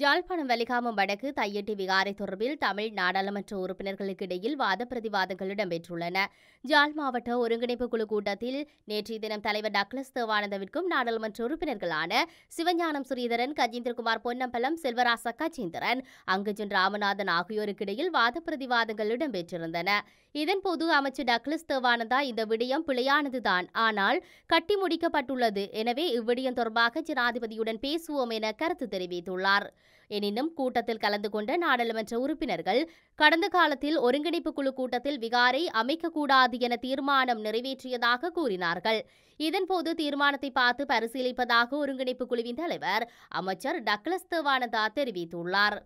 ஜாழ்ப்பாணம் வலிகாமம் வடக்கு தையட்டி விகாரை தொடர்பில் தமிழ் நாடாளுமன்ற உறுப்பினர்களுக்கு இடையில் வாத பிரதிவாதங்கள் இடம்பெற்றுள்ளன ஜாழ் மாவட்ட ஒருங்கிணைப்பு குழு கூட்டத்தில் நேற்றைய தினம் தலைவர் டக்ளஸ் தேவானந்தவிற்கும் நாடாளுமன்ற உறுப்பினர்களான சிவஞானம் ஸ்ரீதரன் கஜேந்திரகுமார் பொன்னம்பலம் செல்வராச கஜேந்திரன் அங்கஜன் ராமநாதன் ஆகியோருக்கு இடையில் வாத பிரதிவாதங்கள் இடம்பெற்றிருந்தன இதன்போது அமைச்சர் டக்ளஸ் தேவானந்தா இந்த விடயம் பிழையானதுதான் ஆனால் கட்டி முடிக்கப்பட்டுள்ளது எனவே இவ்விடயம் தொடர்பாக ஜனாதிபதியுடன் பேசுவோம் என கருத்து தெரிவித்துள்ளார் எனினும் கூட்டத்தில் கலந்து கொண்ட நாடாளுமன்ற உறுப்பினர்கள் கடந்த காலத்தில் ஒருங்கிணைப்பு குழு கூட்டத்தில் விகாரை அமைக்கக்கூடாது என தீர்மானம் நிறைவேற்றியதாக கூறினார்கள் இதன்போது தீர்மானத்தை பார்த்து பரிசீலிப்பதாக ஒருங்கிணைப்பு குழுவின் தலைவர் அமைச்சர் டக்ளஸ் தேவானந்தா தெரிவித்துள்ளார்